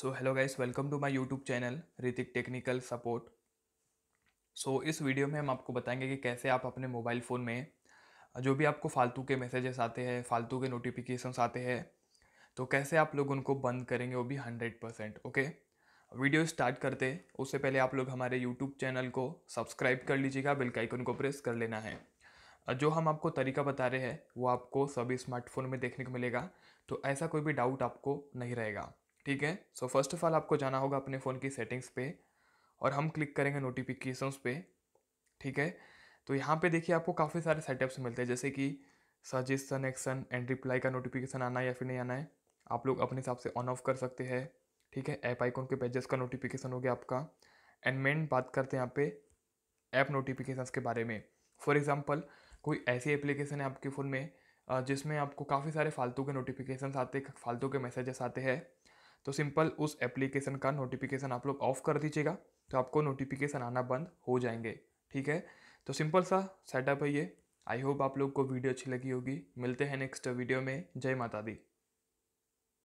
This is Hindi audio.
so hello guys welcome to my YouTube channel Hrithik technical support so इस वीडियो में हम आपको बताएंगे कि कैसे आप अपने मोबाइल फ़ोन में जो भी आपको फ़ालतू के मैसेजेस आते हैं फ़ालतू के नोटिफिकेशंस आते हैं तो कैसे आप लोग उनको बंद करेंगे वो भी hundred percent okay video start करते उससे पहले आप लोग हमारे यूट्यूब चैनल को सब्सक्राइब कर लीजिएगा बिल्काइकन को प्रेस कर लेना है जो हम आपको तरीका बता रहे हैं वो आपको सभी स्मार्टफोन में देखने को मिलेगा तो ऐसा कोई भी डाउट आपको नहीं रहेगा ठीक है सो फर्स्ट ऑफ ऑल आपको जाना होगा अपने फ़ोन की सेटिंग्स पे और हम क्लिक करेंगे नोटिफिकेशंस पे ठीक है तो यहाँ पे देखिए आपको काफ़ी सारे सेटअप्स मिलते हैं जैसे कि सजेशन एक्शन एंड रिप्लाई का नोटिफिकेशन आना है या फिर नहीं आना है आप लोग अपने हिसाब से ऑन ऑफ कर सकते हैं ठीक है ऐप आइकॉन के पेजेस का नोटिफिकेशन हो गया आपका एंड मेन बात करते हैं यहाँ पे ऐप नोटिफिकेशन के बारे में फॉर एग्ज़ाम्पल कोई ऐसी एप्लीकेशन है आपके फ़ोन में जिसमें आपको काफ़ी सारे फालतू के नोटिफिकेशन आते फालतू के मैसेजेस आते हैं तो सिंपल उस एप्लीकेशन का नोटिफिकेशन आप लोग ऑफ कर दीजिएगा तो आपको नोटिफिकेशन आना बंद हो जाएंगे ठीक है तो सिंपल सा सेटअप है ये आई होप आप लोग को वीडियो अच्छी लगी होगी मिलते हैं नेक्स्ट वीडियो में जय माता दी